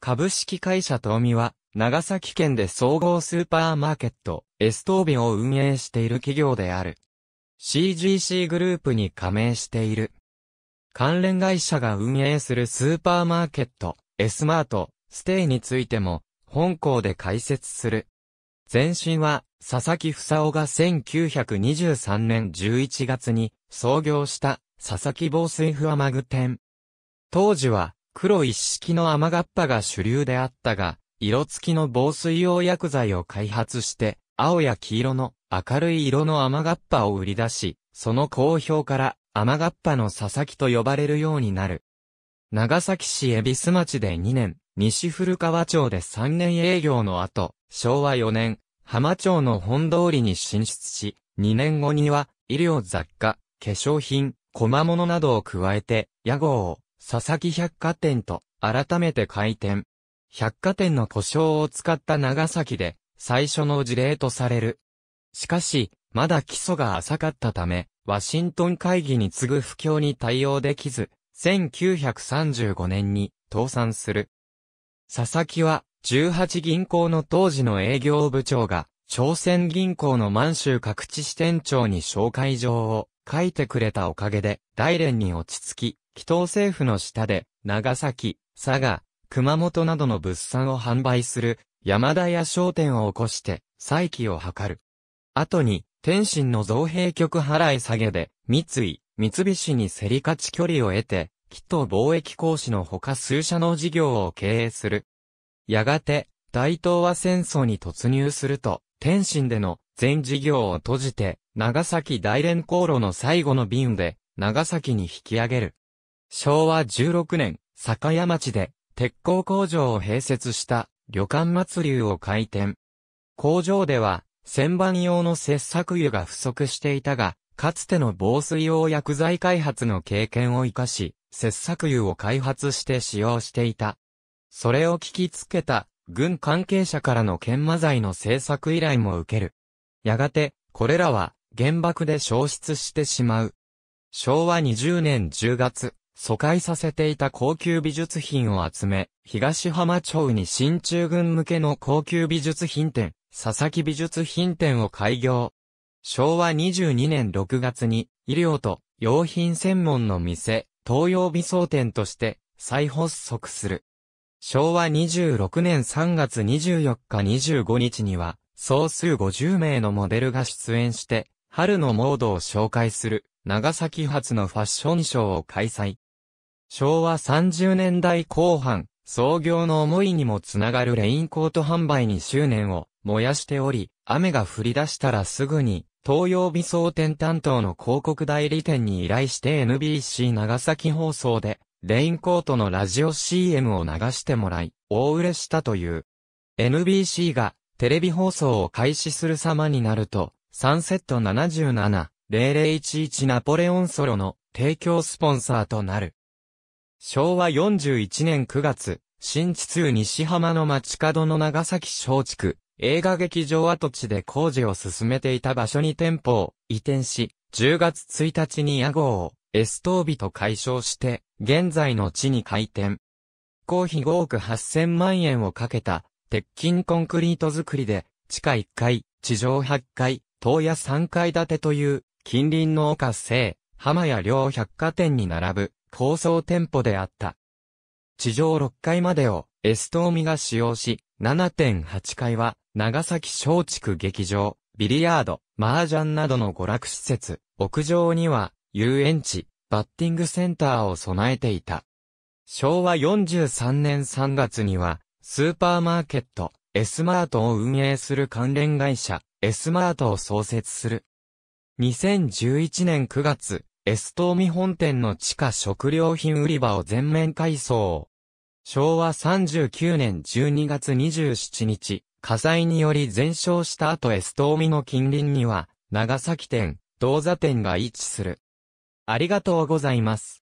株式会社東美は、長崎県で総合スーパーマーケット、エストービを運営している企業である。CGC グループに加盟している。関連会社が運営するスーパーマーケット、エスマート、ステイについても、本校で解説する。前身は、佐々木房夫が1923年11月に創業した佐々木防水アマグ店。当時は黒一式の雨がっぱが主流であったが、色付きの防水用薬剤を開発して、青や黄色の明るい色の雨がっぱを売り出し、その好評から雨がっぱの佐々木と呼ばれるようになる。長崎市恵比寿町で2年、西古川町で3年営業の後、昭和4年、浜町の本通りに進出し、2年後には、医療雑貨、化粧品、小間物などを加えて、屋号を、佐々木百貨店と改めて開店。百貨店の故障を使った長崎で最初の事例とされる。しかし、まだ基礎が浅かったため、ワシントン会議に次ぐ不況に対応できず、1935年に倒産する。佐々木は、18銀行の当時の営業部長が、朝鮮銀行の満州各地支店長に紹介状を書いてくれたおかげで、大連に落ち着き、祈祷政府の下で、長崎、佐賀、熊本などの物産を販売する、山田屋商店を起こして、再起を図る。後に、天津の造幣局払い下げで、三井、三菱に競り勝ち距離を得て、木と貿易講師のほか数社の事業を経営する。やがて、大東亜戦争に突入すると、天津での全事業を閉じて、長崎大連航路の最後の便で、長崎に引き上げる。昭和16年、酒屋町で、鉄鋼工場を併設した旅館祭りを開店。工場では、旋盤用の切削油が不足していたが、かつての防水用薬剤開発の経験を活かし、切削油を開発して使用していた。それを聞きつけた、軍関係者からの研磨剤の製作依頼も受ける。やがて、これらは、原爆で消失してしまう。昭和20年10月、疎開させていた高級美術品を集め、東浜町に新中軍向けの高級美術品店、佐々木美術品店を開業。昭和22年6月に、医療と用品専門の店、東洋美装店として再発足する。昭和26年3月24日25日には、総数50名のモデルが出演して、春のモードを紹介する、長崎発のファッションショーを開催。昭和30年代後半、創業の思いにもつながるレインコート販売に執念を燃やしており、雨が降り出したらすぐに、東洋美装店担当の広告代理店に依頼して NBC 長崎放送で、レインコートのラジオ CM を流してもらい、大売れしたという。NBC がテレビ放送を開始する様になると、サンセット77、0011ナポレオンソロの提供スポンサーとなる。昭和41年9月、新地通西浜の街角の長崎小竹、映画劇場跡地で工事を進めていた場所に店舗を移転し、10月1日に屋号をエストービと解消して、現在の地に開店。公費5億8000万円をかけた、鉄筋コンクリート作りで、地下1階、地上8階、東屋3階建てという、近隣の丘西、浜屋両百貨店に並ぶ、高層店舗であった。地上6階までをエストーミが使用し、7.8階は長崎松竹劇場、ビリヤード、麻雀などの娯楽施設、屋上には遊園地、バッティングセンターを備えていた。昭和43年3月には、スーパーマーケット、エスマートを運営する関連会社、エスマートを創設する。2011年9月、エストーミ本店の地下食料品売り場を全面改装。昭和39年12月27日、火災により全焼した後エストーミの近隣には、長崎店、銅座店が位置する。ありがとうございます。